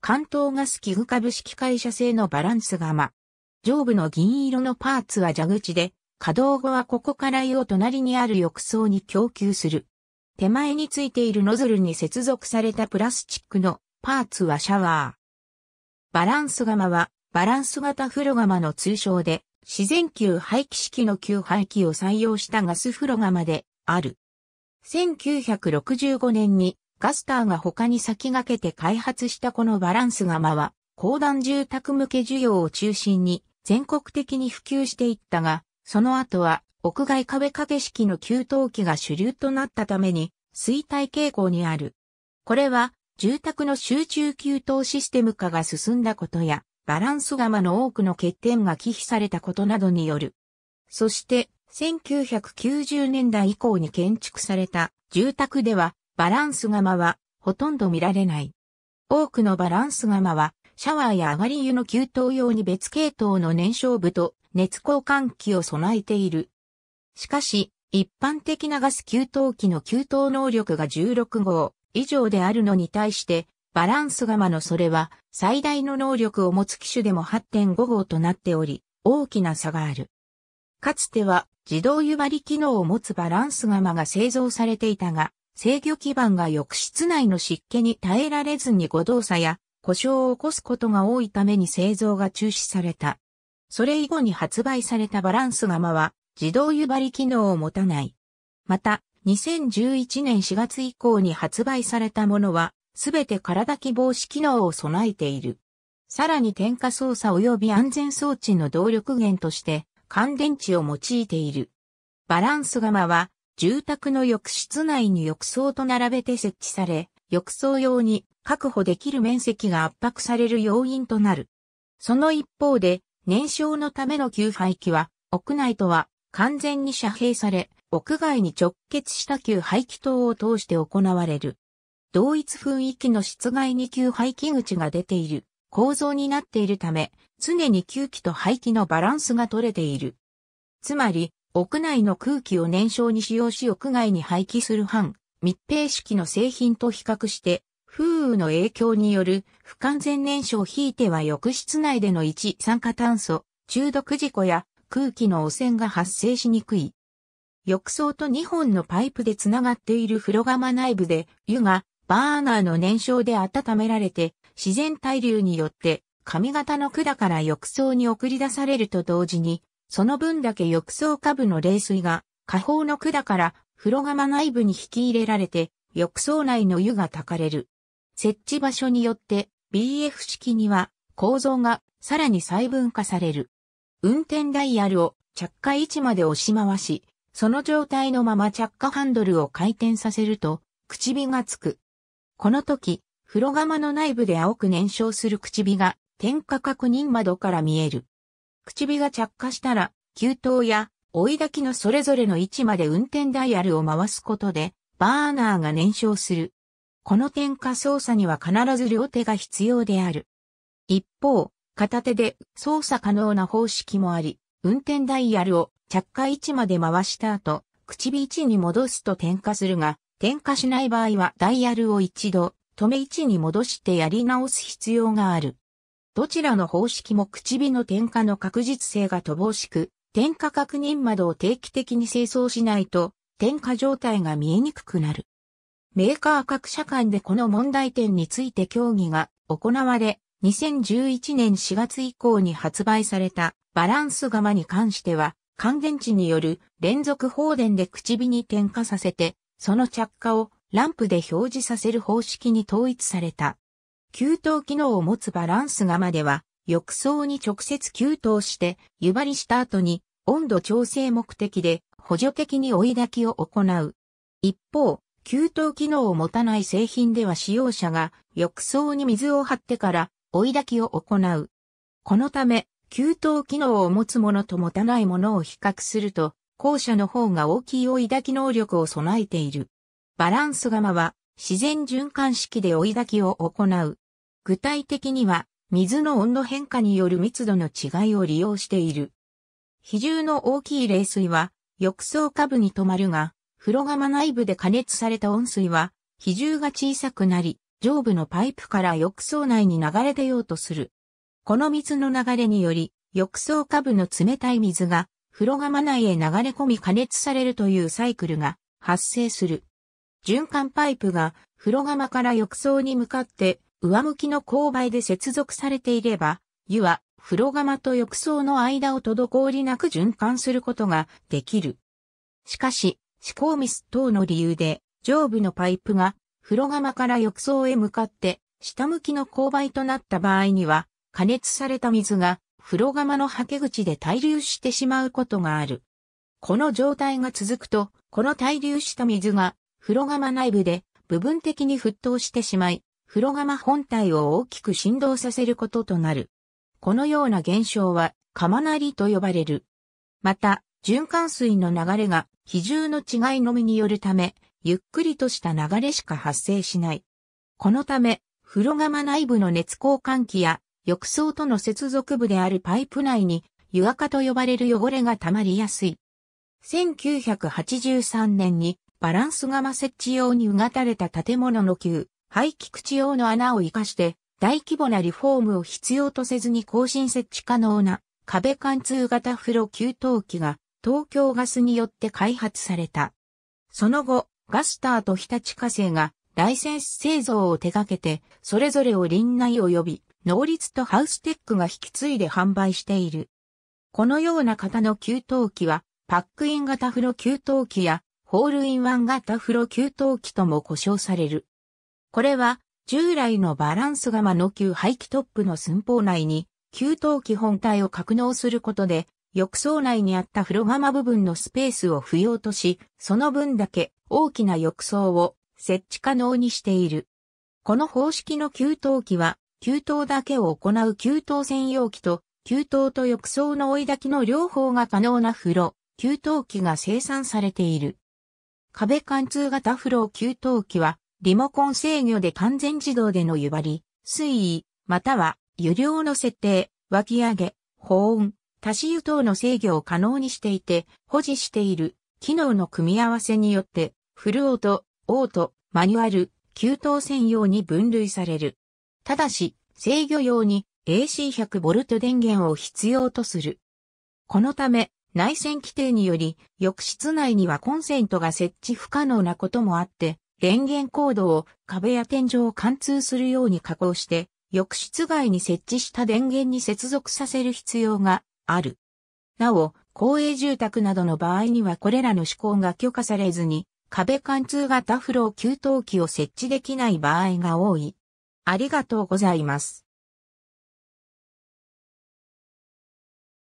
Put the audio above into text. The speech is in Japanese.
関東ガス器具株式会社製のバランス釜。上部の銀色のパーツは蛇口で、稼働後はここから湯を隣にある浴槽に供給する。手前についているノズルに接続されたプラスチックのパーツはシャワー。バランス釜はバランス型風呂釜の通称で自然球排気式の吸排気を採用したガス風呂釜である。1965年にガスターが他に先駆けて開発したこのバランス釜は、高段住宅向け需要を中心に全国的に普及していったが、その後は屋外壁掛け式の給湯器が主流となったために衰退傾向にある。これは住宅の集中給湯システム化が進んだことや、バランス釜の多くの欠点が忌避されたことなどによる。そして、1990年代以降に建築された住宅では、バランス釜はほとんど見られない。多くのバランス釜はシャワーや上がり湯の給湯用に別系統の燃焼部と熱交換器を備えている。しかし、一般的なガス給湯器の給湯能力が16号以上であるのに対して、バランス釜のそれは最大の能力を持つ機種でも8.5号となっており、大きな差がある。かつては自動湯張り機能を持つバランス釜が製造されていたが、制御基板が浴室内の湿気に耐えられずに誤動作や故障を起こすことが多いために製造が中止された。それ以後に発売されたバランス釜は自動湯張り機能を持たない。また、2011年4月以降に発売されたものは、すべて体気防止機能を備えている。さらに点火操作及び安全装置の動力源として、乾電池を用いている。バランス釜は、住宅の浴室内に浴槽と並べて設置され、浴槽用に確保できる面積が圧迫される要因となる。その一方で、燃焼のための給排気は、屋内とは完全に遮蔽され、屋外に直結した給排気等を通して行われる。同一雰囲気の室外に給排気口が出ている構造になっているため、常に吸気と排気のバランスが取れている。つまり、屋内の空気を燃焼に使用し屋外に廃棄する半密閉式の製品と比較して、風雨の影響による不完全燃焼ひいては浴室内での一酸化炭素、中毒事故や空気の汚染が発生しにくい。浴槽と2本のパイプでつながっている風呂釜内部で湯がバーナーの燃焼で温められて自然対流によって髪型の管から浴槽に送り出されると同時にその分だけ浴槽下部の冷水が下方の管から風呂釜内部に引き入れられて浴槽内の湯が焚かれる。設置場所によって BF 式には構造がさらに細分化される。運転ダイヤルを着火位置まで押し回し、その状態のまま着火ハンドルを回転させると、唇がつく。この時、風呂釜の内部で青く燃焼する唇が、点火確認窓から見える。口火が着火したら、給湯や追い焚きのそれぞれの位置まで運転ダイヤルを回すことで、バーナーが燃焼する。この点火操作には必ず両手が必要である。一方、片手で操作可能な方式もあり、運転ダイヤルを着火位置まで回した後、口火位置に戻すと点火するが、点火しない場合はダイヤルを一度止め位置に戻してやり直す必要がある。どちらの方式も口火の点火の確実性が乏しく、点火確認窓を定期的に清掃しないと、点火状態が見えにくくなる。メーカー各社間でこの問題点について協議が行われ、2011年4月以降に発売されたバランス釜に関しては、乾電池による連続放電で口火に点火させて、その着火をランプで表示させる方式に統一された。給湯機能を持つバランス釜では、浴槽に直接給湯して、湯張りした後に温度調整目的で補助的に追い焚きを行う。一方、給湯機能を持たない製品では使用者が浴槽に水を張ってから追い焚きを行う。このため、給湯機能を持つものと持たないものを比較すると、後者の方が大きい追い焚き能力を備えている。バランス釜は自然循環式で追い炊きを行う。具体的には、水の温度変化による密度の違いを利用している。比重の大きい冷水は、浴槽下部に止まるが、風呂釜内部で加熱された温水は、比重が小さくなり、上部のパイプから浴槽内に流れ出ようとする。この水の流れにより、浴槽下部の冷たい水が、風呂釜内へ流れ込み加熱されるというサイクルが発生する。循環パイプが風呂釜から浴槽に向かって上向きの勾配で接続されていれば、湯は風呂釜と浴槽の間を滞りなく循環することができる。しかし、思考ミス等の理由で上部のパイプが風呂釜から浴槽へ向かって下向きの勾配となった場合には、加熱された水が風呂釜の吐け口で滞留してしまうことがある。この状態が続くと、この滞留した水が風呂釜内部で部分的に沸騰してしまい、風呂釜本体を大きく振動させることとなる。このような現象は、釜なりと呼ばれる。また、循環水の流れが比重の違いのみによるため、ゆっくりとした流れしか発生しない。このため、風呂釜内部の熱交換器や浴槽との接続部であるパイプ内に湯垢と呼ばれる汚れが溜まりやすい。1983年にバランス釜設置用にうがたれた建物の旧、排気口用の穴を活かして、大規模なリフォームを必要とせずに更新設置可能な壁貫通型風呂給湯器が東京ガスによって開発された。その後、ガスターと日立火星がライセンス製造を手掛けて、それぞれを林内及び、能率とハウステックが引き継いで販売している。このような型の給湯器は、パックイン型風呂給湯器やホールインワン型風呂給湯器とも呼称される。これは、従来のバランス釜の旧排気トップの寸法内に、給湯器本体を格納することで、浴槽内にあった風呂釜部分のスペースを不要とし、その分だけ大きな浴槽を設置可能にしている。この方式の給湯器は、給湯だけを行う給湯専用機と、給湯と浴槽の追い炊きの両方が可能な風呂、給湯器が生産されている。壁貫通型フロー給湯器は、リモコン制御で完全自動での湯張り、水位、または湯量の設定、脇上げ、保温、足し湯等の制御を可能にしていて、保持している機能の組み合わせによって、フルオート、オート、マニュアル、給湯専用に分類される。ただし、制御用に AC100V 電源を必要とする。このため、内線規定により、浴室内にはコンセントが設置不可能なこともあって、電源コードを壁や天井を貫通するように加工して、浴室外に設置した電源に接続させる必要がある。なお、公営住宅などの場合にはこれらの施行が許可されずに、壁貫通型フロー給湯器を設置できない場合が多い。ありがとうございます。